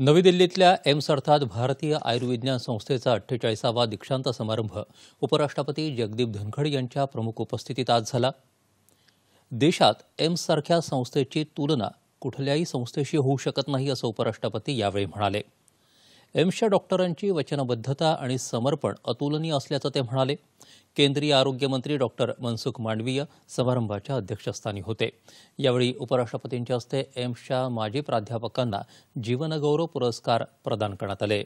नवी दिल्लीतल्या एम्स अर्थात भारतीय आयुर्विज्ञान संस्थेचा अठ्ठेचाळीसावा दीक्षांत समारंभ उपराष्ट्रपती जगदीप धनखड यांच्या प्रमुख उपस्थितीत आज झाला देशात एम्ससारख्या संस्थेची तुलना कुठल्याही संस्थेशी होऊ शकत नाही असं उपराष्ट्रपती यावेळी म्हणाले एम्सच्या डॉक्टरांची वचनबद्धता आणि समर्पण अतुलनीय असल्याचं ते म्हणाले केंद्रीय आरोग्यमंत्री डॉक्टर मनसुख मांडवीय समारंभाच्या अध्यक्षस्थानी होते यावेळी उपराष्ट्रपतींच्या हस्ते एम्सच्या माजी प्राध्यापकांना जीवनगौरव पुरस्कार प्रदान करण्यात आले